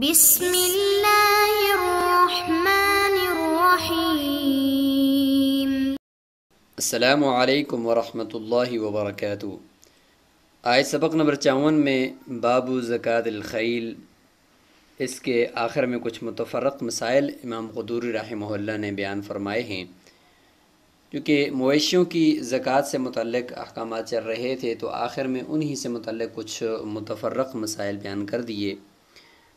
بسم الله الرحمن الرحيم आज सबक नंबर चौवन में बाबू ज़क़़त इसके आखिर में कुछ मुतफ़रक मसाइल इमाम कदूरी रहमल्ला ने बयान फरमाए हैं क्योंकि मवेशियों की ज़क़़त से मुतलक अहकाम चल रहे थे तो आखिर में उन्हीं से मुतलक कुछ मुतफ़रक मसाइल बयान कर दिए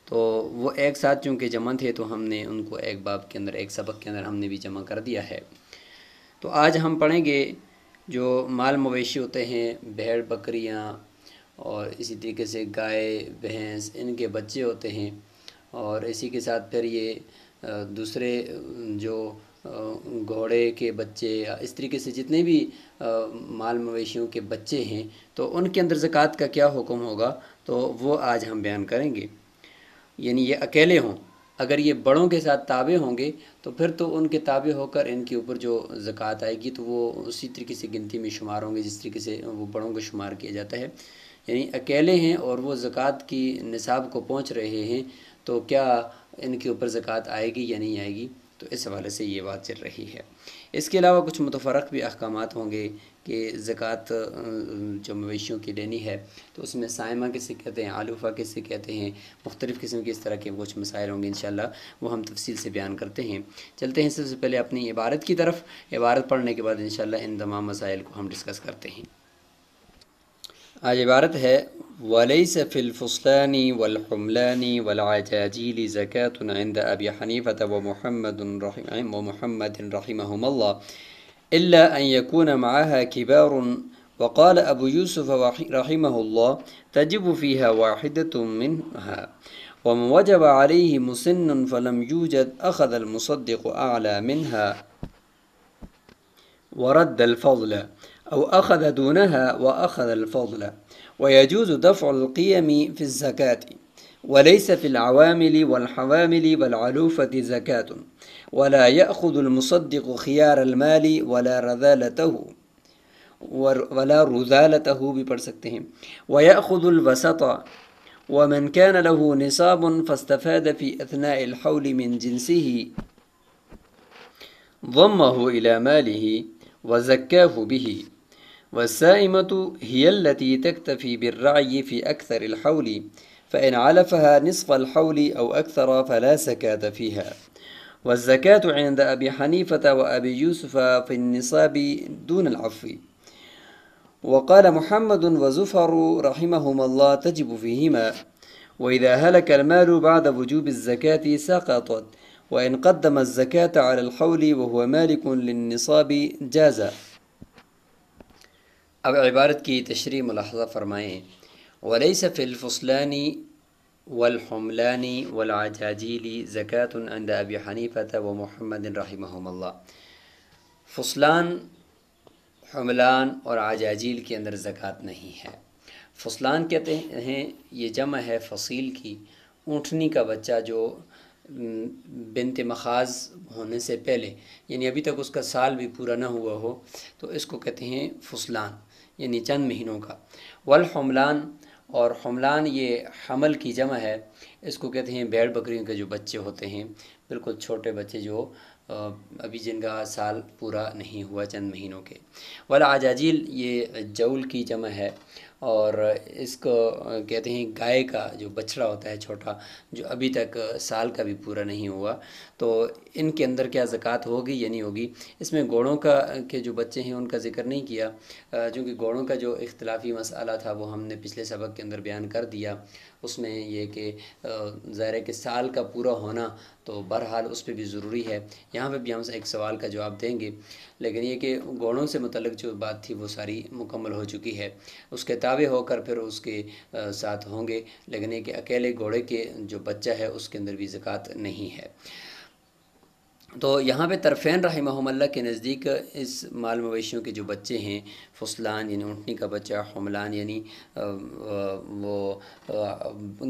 तो वो एक साथ चूँकि जमा थे तो हमने उनको एक बाब के अंदर एक सबक के अंदर हमने भी जमा कर दिया है तो आज हम पढ़ेंगे जो माल मवेशी होते हैं भेड़ बकरियाँ और इसी तरीके से गाय भैंस इनके बच्चे होते हैं और इसी के साथ फिर ये दूसरे जो घोड़े के बच्चे इस तरीके से जितने भी माल मवेशियों के बच्चे हैं तो उनके अंदर ज़क़़त का क्या हुक्म होगा तो वो आज हम बयान करेंगे यानी ये अकेले हों अगर ये बड़ों के साथ ताबे होंगे तो फिर तो उनके ताबे होकर इनके ऊपर जो ज़क़़त आएगी तो वो उसी तरीके से गिनती में शुमार होंगे जिस तरीके से वो बड़ों को शुमार किया जाता है यानी अकेले हैं और वो ज़क़़त की निसाब को पहुंच रहे हैं तो क्या इनके ऊपर ज़क़़त आएगी या नहीं आएगी तो इस हवाले से ये बात चल रही है इसके अलावा कुछ मुतफ़रक भी अहकाम होंगे कि ज़क़़त जो मवेशियों की देनी है तो उसमें साइमा किसे कहते हैं आलूफा किसे कहते हैं मुख्तलिफ़ किस्म के इस तरह के कुछ मसाइल होंगे इन वो हम तफसील से बयान करते हैं चलते हैं सबसे पहले अपनी इबारत की तरफ इबारत पढ़ने के बाद इन इन तमाम मसाइल को हम डिस्कस करते हैं आज इबारत है वलई सफ़िलफ़ुस्लानी वलहमलानी वलाजाजील ज़क़़त अब हनीफ़त व महमद महमदिन रही إلا أن يكون معها كبار وقال أبو يوسف رحمه الله تجب فيها واحدة منها ومن وجب عليه مسن فلم يوجد أخذ المصدق أعلى منها ورد الفضل أو أخذ دونها وأخذ الفضل ويجوز دفع القيم في الزكاة وليس في العوامل والحوامل والعلوفة زكاة ولا يأخذ المصدق خيار المال ولا رذالته ولا رذالته भी पढ़ सकते ويأخذ الوسط ومن كان له نصاب فاستفاد في أثناء الحول من جنسه ضمه إلى ماله وزكاه به والسائمة هي التي تكتفي بالرعي في أكثر الحول فإن علفها نصف الحول أو أكثر فلا زكاة فيها والزكاة عند أبي حنيفة وأبي يوسف في النصاب دون العفو وقال محمد وزفر رحمهما الله تجب فيهما وإذا هلك المال بعد وجوب الزكاة سقطت وإن قدم الزكاة على الحول وهو مالك للنصاب جاز أو عبارة كي تشري ملاحظة فرمائي وليس في الفصلان वलहमलानी वलाजाजीली ज़क़़त अबी हनीफ़त व महमद रहीमल फसलान हमलान और आजाजील के अंदर ज़क़़त नहीं है फसलान कहते हैं ये जमा है फसील की ऊँटनी का बच्चा जो बिनत मखाज होने से पहले यानी अभी तक उसका साल भी पूरा ना हुआ हो तो इसको कहते हैं फसलान यानी चंद महीनों का वल हमलान और हमलान ये हमल की जमा है इसको कहते हैं भेड़ बकरियों के जो बच्चे होते हैं बिल्कुल छोटे बच्चे जो अभी जिनका साल पूरा नहीं हुआ चंद महीनों के वाला आजाजील ये जौल की जमा है और इसको कहते हैं गाय का जो बछड़ा होता है छोटा जो अभी तक साल का भी पूरा नहीं हुआ तो इनके अंदर क्या ज़क़़त होगी या नहीं होगी इसमें घोड़ों का के जो बच्चे हैं उनका जिक्र नहीं किया क्योंकि घोड़ों का जो इख्तलाफी मसाला था वो हमने पिछले सबक के अंदर बयान कर दिया उसमें यह कि ज़ाहिर के साल का पूरा होना तो बहरहाल उस पर भी ज़रूरी है यहाँ पर भी हम एक सवाल का जवाब देंगे लेकिन ये कि घोड़ों से मतलब जो बात थी वो सारी मुकम्मल हो चुकी है उसके ताबे होकर फिर उसके साथ होंगे लेकिन ये कि अकेले घोड़े के जो बच्चा है उसके अंदर भी ज़क़़त नहीं है तो यहाँ पे तरफ़ैन रहमल्ला के नज़दीक इस माल मवेशियों के जो बच्चे हैं फसलान यानी ऊँटनी का बच्चा हमलान यानी वो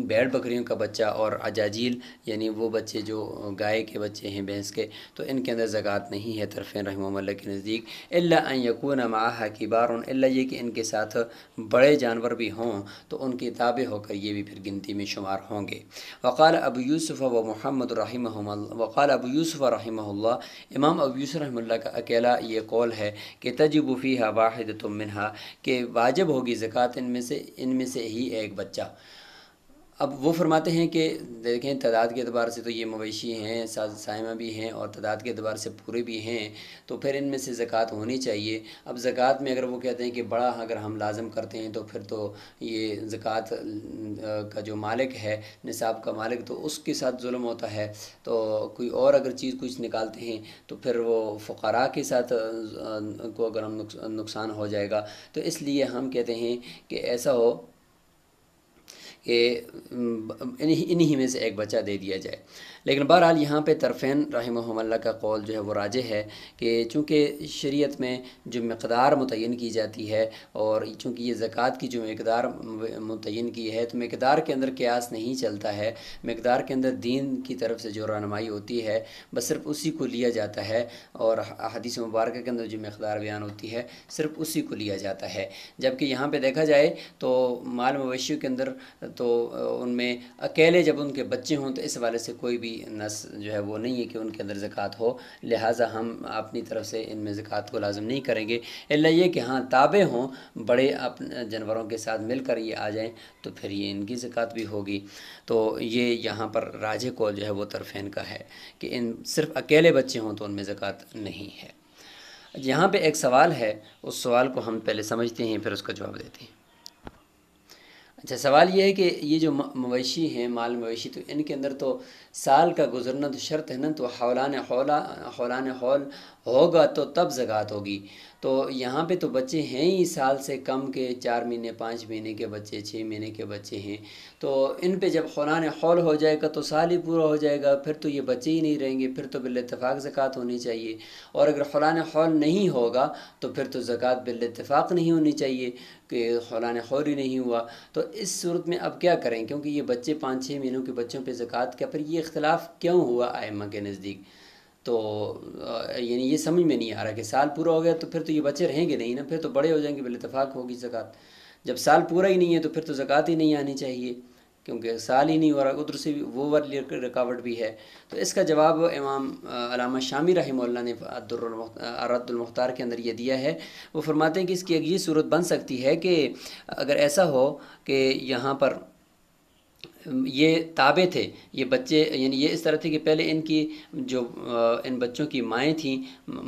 बैड़ बकरियों का बच्चा और अजाजील यानी वो बच्चे जो गाय के बच्चे हैं भैंस के तो इनके अंदर ज़क़़त नहीं है तरफ़ैन रहमल्ला के नज़दीक अल्लाकून माह की बार ये कि इनके साथ बड़े जानवर भी हों तो उनके ताबे होकर ये भी फिर गिनती में शुमार होंगे वक़ाल अबू यूसुफ़ व महमद रही वक़ाल अबू यूसुफ़ रही रहमल्ला इमाम अब यूसर का अकेला ये कौल है कि तजबूफ़ी हा वाहिद तुमिनहा के वाजब होगी ज़क़़त इनमें से इनमें से ही एक बच्चा अब वो फरमाते हैं कि देखें तादाद के अतबार से तो ये मवेशी हैं साइमा भी हैं और तादाद के अतबार से पूरे भी हैं तो फिर इनमें से ज़क़़त होनी चाहिए अब ज़क़़त में अगर वो कहते हैं कि बड़ा अगर हम लाजम करते हैं तो फिर तो ये ज़क़़त का जो मालिक है निसाब का मालिक तो उसके साथ जुल्म होता है तो कोई और अगर चीज़ कुछ निकालते हैं तो फिर वो फ़करा के साथ को अगर हम नुकसान हो जाएगा तो इसलिए हम कहते हैं कि ऐसा हो कि इन्हीं इन्हीं में से एक बच्चा दे दिया जाए लेकिन बहरहाल यहाँ पर तरफेन रही का कौल जो है वो राजे है कि चूँकि शरीयत में जो मकदार मुतिन की जाती है और चूँकि ये ज़क़़त की जो मकदार मुतिन की है तो मकदार के अंदर क्यास नहीं चलता है मकदार के अंदर दीन की तरफ से जो रहनमाई होती है बस सिर्फ उसी को लिया जाता है और हदीस मुबारक के अंदर जो मकदार बयान होती है सिर्फ उसी को लिया जाता है जबकि यहाँ पर देखा जाए तो माल मवेशियों के अंदर तो उनमें अकेले जब उनके बच्चे हों तो इस वाले से कोई भी नस जो है वो नहीं है कि उनके अंदर ज़क़़त हो लिहाजा हम अपनी तरफ से इनमें ज़क़़त को लाजम नहीं करेंगे अल्ला ये कि हाँ ताबे हों बड़े अपने जानवरों के साथ मिलकर ये आ जाएँ तो फिर ये इनकी ज़क़़त भी होगी तो ये यहाँ पर राजे को जो है वो तरफ़ेन का है कि इन सिर्फ अकेले बच्चे हों तो उनमें ज़क़़त नहीं है यहाँ पर एक सवाल है उस सवाल को हम पहले समझते हैं फिर उसका जवाब देते हैं अच्छा सवाल ये है कि ये जो मवेशी हैं माल मवेशी तो इनके अंदर तो साल का गुजरना तो शर्त है ना तो हौलान हौला हौलान हौल होगा तो तब ज़क़ात होगी तो यहाँ पे तो बच्चे हैं ही साल से कम के चार महीने पाँच महीने के बच्चे छः महीने के बच्चे हैं तो इन पे जब हौलान हौल हो जाएगा तो साल ही पूरा हो जाएगा फिर तो ये बच्चे ही नहीं रहेंगे फिर तो बिलतफ़ाक़ ज़क़ात होनी चाहिए और अगर हौलान हौल नहीं होगा तो फिर तो ज़क़़त बिलतफ़ाक़ नहीं होनी चाहिए कि हौलान हौल ही नहीं हुआ तो इस सूरत में अब क्या करें क्योंकि ये बच्चे पाँच छः महीनों के बच्चों पर ज़क़़त क्या फिर ये इख्तलाफ क्यों हुआ आयमा के नज़दीक तो यानी ये समझ में नहीं आ रहा कि साल पूरा हो गया तो फिर तो ये बच्चे रहेंगे नहीं ना फिर तो बड़े हो जाएंगे इतफ़ाक़ होगी ज़क़़त जब साल पूरा ही नहीं है तो फिर तो ज़क़़त ही नहीं आनी चाहिए क्योंकि साल ही नहीं हो रहा उधर से वो वर् रुकावट भी है तो इसका जवाब इमाम अलामा शामी रही ने अरदुलमुख्तार के अंदर ये दिया है वो फरमाते हैं कि इसकी एक ये सूरत बन सकती है कि अगर ऐसा हो कि यहाँ पर ये ताबे थे ये बच्चे यानी ये इस तरह थे कि पहले इनकी जो इन बच्चों की माएँ थीं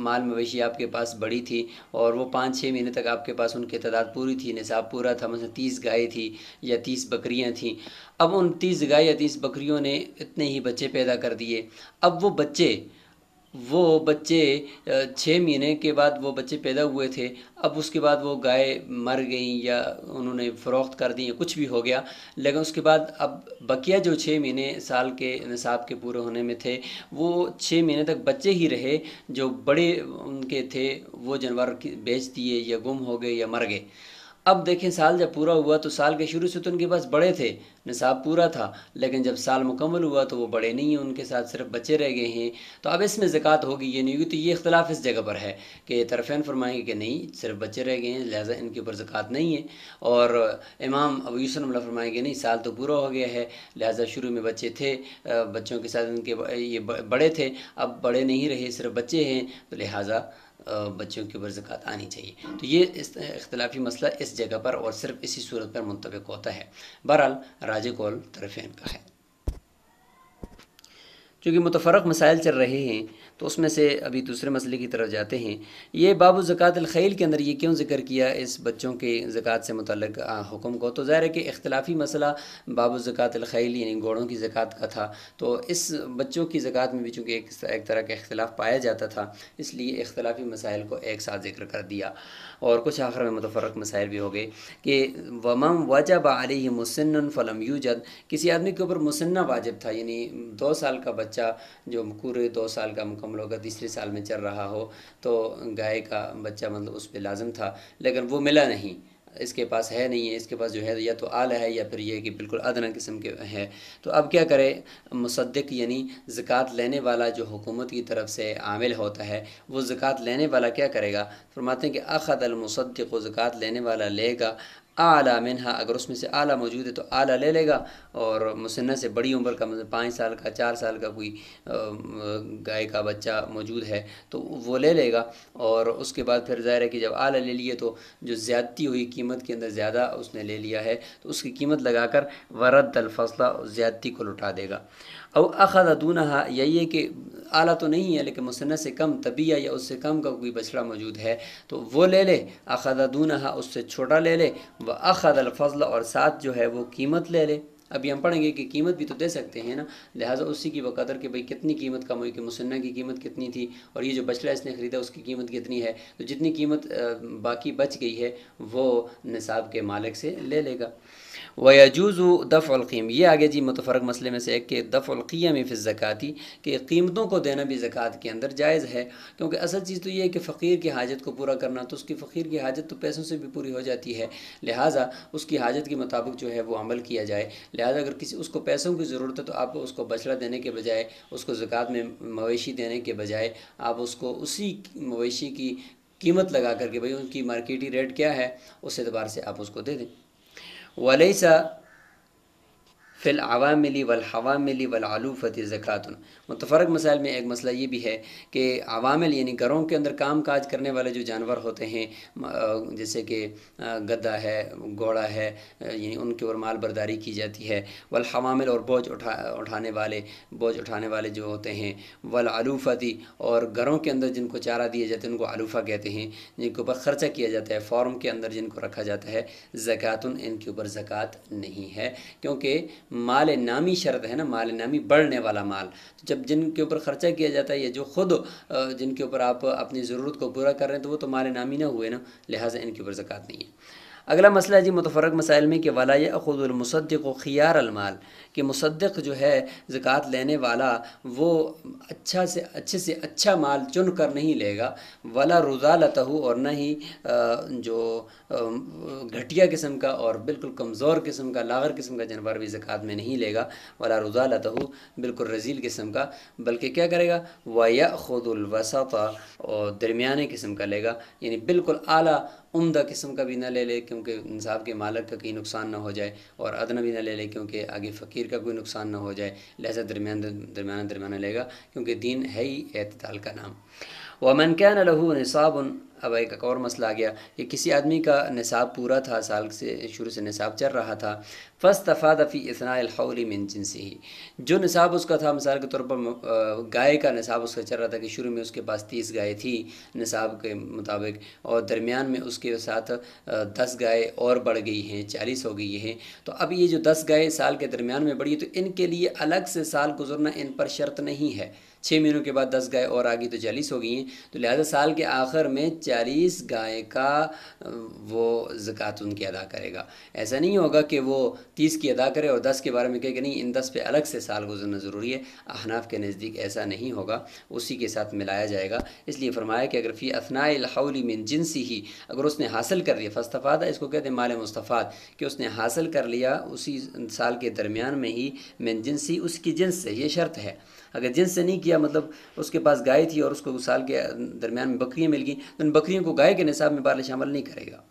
माल मवेशी आपके पास बड़ी थी और वो पाँच छः महीने तक आपके पास उनकी तादाद पूरी थी निसाब पूरा था मतलब तीस गाय थी या तीस बकरियाँ थीं अब उन तीस गाय या तीस बकरियों ने इतने ही बच्चे पैदा कर दिए अब वो बच्चे वो बच्चे छः महीने के बाद वो बच्चे पैदा हुए थे अब उसके बाद वो गाय मर गई या उन्होंने फ़रोख्त कर दी या कुछ भी हो गया लेकिन उसके बाद अब बकिया जो छः महीने साल के निसाब के पूरे होने में थे वो छः महीने तक बच्चे ही रहे जो बड़े उनके थे वो जानवर बेच दिए या गुम हो गए या मर गए अब देखें साल जब पूरा हुआ तो साल के शुरू से तो उनके पास बड़े थे निसाब पूरा था लेकिन जब साल मुकम्मल हुआ तो वो बड़े नहीं हैं उनके साथ सिर्फ बच्चे रह गए हैं तो अब इसमें ज़क़़त होगी ये नहीं होगी तो ये इख्तलाफ इस जगह पर है कि तरफेन फरमाएंगे कि नहीं सिर्फ बच्चे रह गए हैं लिहाजा इनके ऊपर ज़क़ात नहीं है और इमाम अबू यूसनमला फरमाएंगे नहीं साल तो पूरा हो गया है लिहाजा शुरू में बच्चे थे बच्चों के साथ इनके ये बड़े थे अब बड़े नहीं रहे सिर्फ बच्चे हैं तो लिहाजा बच्चों के ऊपर ज़क़़त आनी चाहिए तो ये इस इख्तलाफी मसला इस जगह पर और सिर्फ इसी सूरत पर मुंतब होता है बहरहाल राज कौल तरफ़ का है चूँकि मुतफ़रक मसाइल चल रहे हैं तो उसमें से अभी दूसरे मसले की तरफ जाते हैं ये बाबू ज़क़़त अलखैल के अंदर ये क्यों ज़िक्र किया इस बच्चों के ज़क़ात से मुतल हुक्म को तो ज़ाहिर है कि इख्तलाफी मसला बाबू ज़क़़त अलखैल यानी घोड़ों की ज़क़ात का था तो इस बच्चों की ज़क़ात में भी चूँकि एक, एक तरह का इख्तलाफ पाया जाता था इसलिए इख्तलाफी मसाइल को एक साथ जिक्र कर दिया और कुछ आखिर में मुतफ़रक मसाइल भी हो गए कि वमम वजब आल मुसन फ़लम यूजद किसी आदमी के ऊपर मुसन्ना वाजिब था यानी दो साल का बच्चा बच्चा जो पूरे दो साल का मुकम्मल होगा तीसरे साल में चल रहा हो तो गाय का बच्चा मतलब उस पर लाजम था लेकिन वो मिला नहीं इसके पास है नहीं है इसके पास जो है या तो आला है या फिर यह कि बिल्कुल अदना किस्म के है तो अब क्या करे मुसद्दक यानी ज़क़़त लेने वाला जो हुकूमत की तरफ से आमिल होता है वो ज़क़़त लेने वाला क्या करेगा फरमाते हैं कि अखदलमसद को ज़क़़त लेने वाला लेगा आला मिनहा अगर उसमें से आला मौजूद है तो आला ले लेगा और मुसन्ना से बड़ी उम्र का मतलब पाँच साल का चार साल का कोई गाय का बच्चा मौजूद है तो वो ले लेगा और उसके बाद फिर ज़ाहिर है कि जब आला ले लिए तो जो ज़्यादती हुई कीमत के अंदर ज़्यादा उसने ले लिया है तो उसकी कीमत लगा कर वरद अलफसला ज़्यादती को लुटा देगा और अखदून यही है कि आला तो नहीं है लेकिन मुसन्न से कम तबिया या उससे कम का कोई बछड़ा मौजूद है तो वो ले ले अखदून उससे छोटा ले ले व अखद और साथ जो है वो कीमत ले ले अभी हम पढ़ेंगे कि कीमत भी तो दे सकते हैं ना लिहाजा उसी की वक़दर कि भाई कितनी कीमत कम हुई कि मुसन्ना की कीमत कितनी थी और ये जो बचला इसने ख़रीदा उसकी कीमत कितनी है तो जितनी कीमत बाकी बच गई है वो निसाब के मालिक से ले लेगा वजूज़ दफ़ीम ये आगे जी मतफरक मसले में से एक कि फिर ज़क़ाती कि कीमतों को देना भी ज़क़़त के अंदर जायज़ है क्योंकि असल चीज़ तो ये है कि फ़कीर की हाजत को पूरा करना तो उसकी फ़कीर की हाजत तो पैसों से भी पूरी हो जाती है लिहाजा उसकी हाजत के मुताबिक जो है वो अमल किया जाए लिहाजा अगर किसी उसको पैसों की ज़रूरत है तो आप उसको बछड़ा देने के बजाय उसको ज़क़़त में मवेशी देने के बजाय आप उसको उसी मवेशी की कीमत लगा करके भाई उनकी मार्केटी रेट क्या है उस एतबार से आप उसको दे दें وليس फ़िल आवा मिली वल हवा मिली वल आलूफत ज़क़ातन मुतफ़रक मसाइल में एक मसला ये भी है कि आवामिल यानी घरों के अंदर काम काज करने वाले जो जानवर होते हैं जैसे कि गद्दा है घोड़ा है यानी उनके ऊपर माल बर्दारी की जाती है वल हवामिल और बोझ उठा उठाने वाले बोझ उठाने वाले जो होते हैं वल आलूफती और घरों के अंदर जिनको चारा दिए जाते हैं उनको आलूफा कहते हैं जिनके ऊपर ख़र्चा किया जाता है फॉर्म के अंदर जिनको रखा जाता है ज़क़ातन इनके ऊपर ज़क़़त नहीं है क्योंकि माल नामी शर्त है ना माल नामी बढ़ने वाला माल तो जब जिनके ऊपर ख़र्चा किया जाता है या जो खुद जिनके ऊपर आप अपनी ज़रूरत को पूरा कर रहे हैं तो वो तो माल नामी ना हुए ना लिहाजा इनके ऊपर ज़क़ात नहीं है अगला मसला है जी मुतफरक मसाइल में कि वाला यखुदमसद ख़ियार अलमाल कि मुसद्दक जो है ज़क़़त लेने वाला वो अच्छा से अच्छे से अच्छा माल चुन कर नहीं लेगा वाला रुजा लतहु और न ही जो घटिया किस्म का और बिल्कुल कमज़ोर किस्म का लागर किस्म का जानवर भी ज़क़़त में नहीं लेगा वाला रुजा लतहु बिल्कुल रजील किस्म का बल्कि क्या करेगा व या खुदुलवसफ़ा और दरमियाने किस्म का लेगा यानी बिल्कुल अली उमदा किस्म का भी ना ले ले क्योंकि निसाब के मालक का कहीं नुकसान ना हो जाए और अदना भी ना ले ले क्योंकि आगे फ़कीर का कोई नुकसान ना हो जाए लहजा दरमियान दरमियाना दरमियाना लेगा क्योंकि दीन है ही अतदाल का नाम वमन क्या नहू नसाब अब एक और मसला आ गया कि किसी आदमी का निसाब पूरा था साल से शुरू से निसाब चल रहा था फर्स्ट दफा दफ़ी हौली मिन जिनसी ही जो निसाब उसका था मिसाल के तौर पर गाय का निसाब उसका चल रहा था कि शुरू में उसके पास तीस गाय थी निसाब के मुताबिक और दरमियान में उसके साथ दस गाय और बढ़ गई हैं चालीस हो गई हैं तो अब ये जो दस गाय साल के दरमियान में बढ़ी तो इनके लिए अलग से साल गुजरना इन पर शर्त नहीं है छः महीनों के बाद दस गाय और आ गई तो चालीस हो गई हैं तो लिहाजा साल के आखिर में चालीस गाय का वो ज़क़़त उनकी अदा करेगा ऐसा नहीं होगा कि वो तीस की अदा करे और दस के बारे में कहे कि नहीं इन दस पे अलग से साल गुजरना ज़रूरी है अहनाफ के नज़दीक ऐसा नहीं होगा उसी के साथ मिलाया जाएगा इसलिए फरमाया कि अगर फ़ी अफनाएली मिन जिनसी ही अगर उसने हासिल कर लिया फस्तफ़ादा इसको कहते हैं माल मुस्तफ़ाद कि उसने हासिल कर लिया उसी साल के दरमियान में ही मिन जिनसी उसकी जिन्स से ये शर्त है अगर जिन से नहीं किया मतलब उसके पास गाय थी और उसको साल के दरमियान में बकरियाँ मिल गई तो उन बकरियों को गाय के निसाब में बाल शामिल नहीं करेगा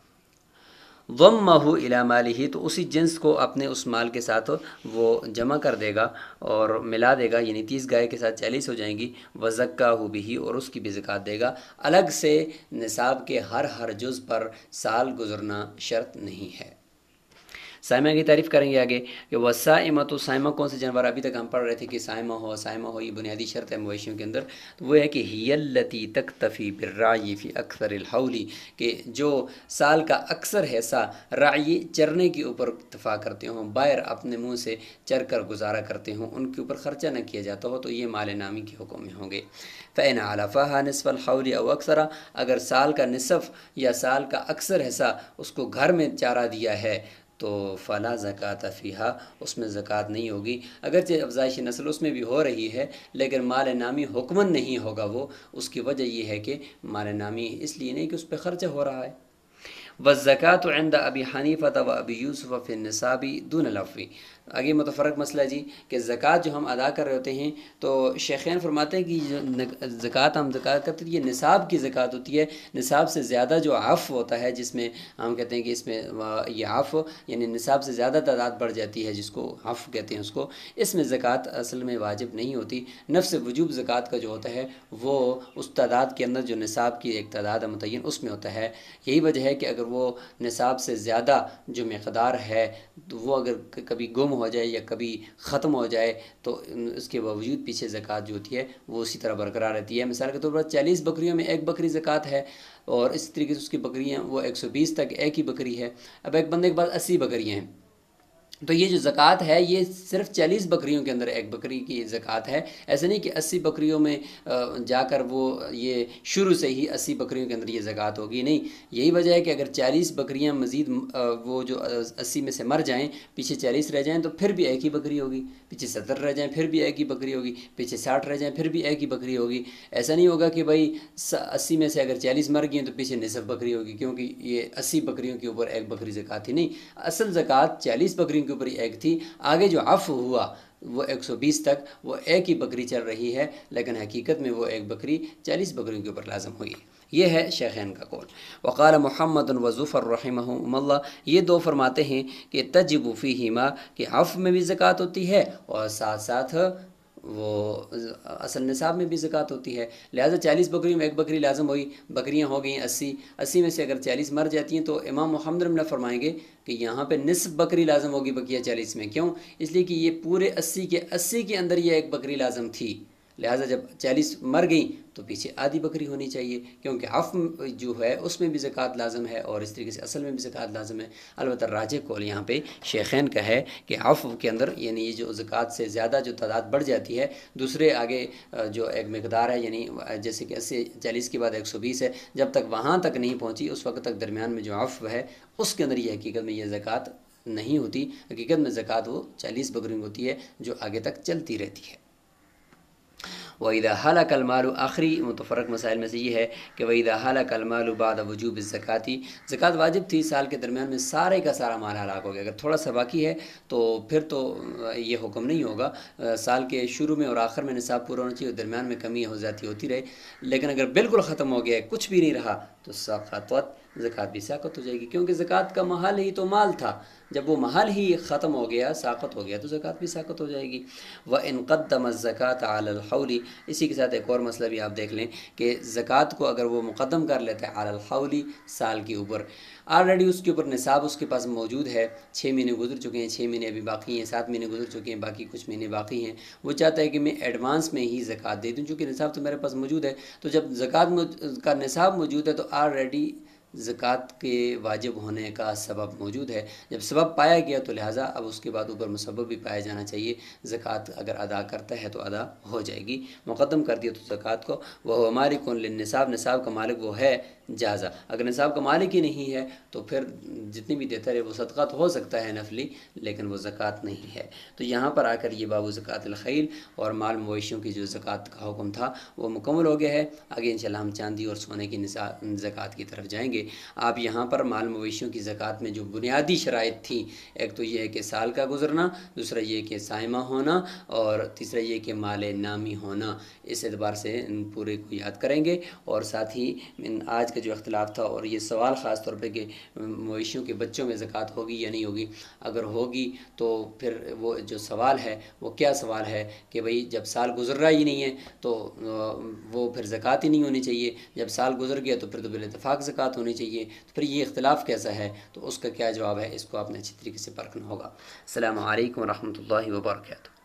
वम माहू इला ही तो उसी जिन्स को अपने उस माल के साथ वो जमा कर देगा और मिला देगा यानी तीस गाय के साथ चालीस हो जाएंगी वज़क्का हो भी और उसकी भी जक़ात देगा अलग से निसाब के हर हर जुज़ पर साल गुजरना शर्त नहीं है साइमा की तारीफ़ करेंगे आगे कि वसा इमा तो साइमा कौन से जानवर अभी तक हम पढ़ रहे थे कि साइमा हो साइमा हो ये बुनियादी शर्त है मवेशियों के अंदर तो वो है कि हियलती तक तफ़ी बिर्राई फ़ी अक्सर हौली कि जो साल का अक्सर हिस्सा राय चरने के ऊपर इतफा करते हों बायर अपने मुँह से चर कर गुजारा करते हों उनके ऊपर ख़र्चा न किया जाता हो तो ये माल नामी के हुक्म में होंगे फ़ैन आलफ़ा नसफ़ल हौली और अक्सरा अगर साल का नसफ़ या साल का अक्सर हिस्सा उसको घर में चारा दिया है तो फ़ला ज़क़़त फ़ीहा उसमें ज़क़़त नहीं होगी अगरचे अफजाइश नस्ल उसमें भी हो रही है लेकिन माल नामी हुक्मन नहीं होगा वो उसकी वजह यह है कि माल नामी इसलिए नहीं कि उस पर ख़र्च हो रहा है व ज़क़़त आंदा अबी हनीफ़त व अबी यूसुफ़ नसाबी दून लफ़ी आगे मतफरक मसला जी कि ज़क़़त जो हम अदा कर रहे होते हैं तो शेखैन फरमाते हैं कि ज़क़़त हम ज़क़़त करते हैं ये निसाब की ज़क़़त होती है निसाब से ज़्यादा जो आफ़ होता है जिसमें हम कहते हैं कि इसमें ये आफ़ यानी निसाब से ज़्यादा तादाद बढ़ जाती है जिसको आफ़ कहते हैं उसको इसमें ज़क़़त असल में वाजिब नहीं होती नफ्स वजूब ज़क़़त का जो होता है वो उस तादाद के अंदर जो निसाब की एक तादाद मुतन उसमें होता है यही वजह है कि अगर वो निसाब से ज़्यादा जो मकदार है तो वो अगर कभी गुम हो जाए या कभी ख़त्म हो जाए तो उसके बावजूद पीछे ज़क़़त जो होती है वो उसी तरह बरकरार रहती है मिसाल के तौर पर चालीस बकरियों में एक बकरी ज़क़़त है और इस तरीके से उसकी बकरियाँ वो एक सौ बीस तक एक ही बकरी है अब एक बंदे के पास अस्सी बकरियाँ हैं तो ये जो ज़क़़त है ये सिर्फ चालीस बकरियों के अंदर एक बकरी की ज़क़़त है ऐसे नहीं कि अस्सी बकरियों में जाकर वो ये शुरू से ही अस्सी बकरियों के अंदर ये ज़क़़त होगी नहीं यही वजह है कि अगर चालीस बकरियां मज़ीद वो जो अस्सी में से मर जाएं पीछे चालीस रह जाएं तो फिर भी एक ही बकरी होगी पीछे सत्तर रह जाएँ फिर भी एक ही बकरी होगी पीछे साठ रह जाएँ फिर भी एक ही बकरी होगी ऐसा नहीं होगा कि भाई अस्सी में से अगर चालीस मर गई तो पीछे नसब बकरी होगी क्योंकि ये अस्सी बकरियों के ऊपर एक बकरी ज़क़़त ही नहीं असल ज़क़़त चालीस बकरियों के ऊपर एक थी आगे जो अफ़ हुआ वो 120 तक वो एक ही बकरी चल रही है लेकिन हकीकत में वो एक बकरी 40 बकरियों के ऊपर लाजम हुई ये है शेखैन का कौल वक़ाल मोहम्मद वजूफ़र रहमल्ला ये दो फरमाते हैं कि तजबूफ़ी हिमा कि अफ़ में भी ज़क़़त होती है और साथ साथ वो असल नसाब में भी ज़क़़त होती है लिहाजा चालीस बकरियों में एक बकरी लाजम हुई बकरियाँ हो गई अस्सी अस्सी में से अगर चालीस मर जाती हैं तो इमाम मोहम्मद रमला फरमाएंगे कि यहाँ पे निसफ बकरी लाजम होगी बकिया चालीस में क्यों इसलिए कि ये पूरे अस्सी के अस्सी के अंदर ये एक बकरी लाजम थी लिहाजा जब चालीस मर गई तो पीछे आधी बकरी होनी चाहिए क्योंकि अफ जो है उसमें भी ज़क़़त लाजम है और इस तरीके से असल में भी ज़क़़त लाजम है अलबत् राज कौल यहाँ पे शेखैन का है कि अफ के अंदर यानी ये जो ज़क़़त से ज़्यादा जो तादाद बढ़ जाती है दूसरे आगे जो एक मकदार है यानी जैसे कि अस्सी चालीस के बाद एक सौ बीस है जब तक वहाँ तक नहीं पहुँची उस वक्त तक दरमियान में जो अफ है उसके अंदर ये हकीकत में ये ज़क़़त नहीं होती हकीकत में ज़क़़त वो चालीस बकरियों होती है जो आगे तक चलती रहती है वहीदा हाल कलमाल आखिरी मुतफ़रक मसाइल में से ये है कि वहीदा हाल कलमालू बाद वजूब ज़क़ाती ज़क़ात वाजिब थी साल के दरमियान में सारे का सारा माल हलाक हो गया अगर थोड़ा सा बाकी है तो फिर तो ये हुक्म नहीं होगा साल के शुरू में और आखिर में निसाब पूरा होना चाहिए और दरमियान में कमी हो जाती होती रहे लेकिन अगर बिल्कुल ख़त्म हो गया है कुछ भी नहीं रहा तो साखत ज़क़ात भी साकत हो जाएगी क्योंकि ज़क़ात का महल ही तो माल था जब वो महल ही ख़त्म हो गया साकत हो गया तो ज़क़़त भी साकत हो जाएगी व इनकदम ज़क़़त आलहौली इसी के साथ एक और मसला भी आप देख लें कि ज़क़़त को अगर वो मुकदम कर लेता है आलहौली साल के ऊपर ऑलरेडी उसके ऊपर निसाब उसके पास मौजूद है छः महीने गुजर चुके हैं छः महीने अभी बाकी हैं सात महीने गुजर चुके हैं बाकी कुछ महीने बाकी हैं वो चाहता है कि मैं एडवांस में ही ज़क़़त दे दूँ चूँकि निसाब तो मेरे पास मौजूद है तो जब ज़क़़त का निसाब मौजूद है तो ऑलरेडी ज़क़़त के वाजिब होने का सबब मौजूद है जब सबब पाया गया तो लिहाजा अब उसके बाद ऊपर मुसब भी पाया जाना चाहिए ज़क़़त अगर अदा करता है तो अदा हो जाएगी मुकदम कर दिया तो ज़क़़त को वह हमारी कौन निसाब निसाब का मालिक वो है जायज़ा अगर निसाब का मालिक ही नहीं है तो फिर जितनी भी देता है वो सदका तो हो सकता है नफली लेकिन वो ज़क़़त नहीं है तो यहाँ पर आकर ये बाबू ज़क़ातल और माल मवेशियों की जो ज़क़़त का हुक्म था वो मुकम्मल हो गया है आगे इन हम चांदी और सोने की ज़क़़त की तरफ जाएँगे आप यहाँ पर माल मवेशियों की ज़क़़त में जो बुनियादी शराइ थी एक तो ये है कि साल का गुजरना दूसरा ये कि सायमा होना और तीसरा ये कि माल नामी होना इस एतबार से पूरे को याद करेंगे और साथ ही आज का जो अख्तिलाफ था और ये सवाल ख़ास तौर पर कि मवेशियों के बच्चों में ज़क़़त होगी या नहीं होगी अगर होगी तो फिर वो जो सवाल है वो क्या सवाल है कि भाई जब साल गुजर रहा ही नहीं है तो वो फिर ज़क़़त ही नहीं होनी चाहिए जब साल गुजर गया तो फिर तो बिलतफाक़ ज़क़़त होनी चाहिए तो फिर ये अख्तिलाफ़ कैसा है तो उसका क्या जवाब है इसको आपने अच्छी तरीके से परखना होगा अल्लाम वरहमल वर्का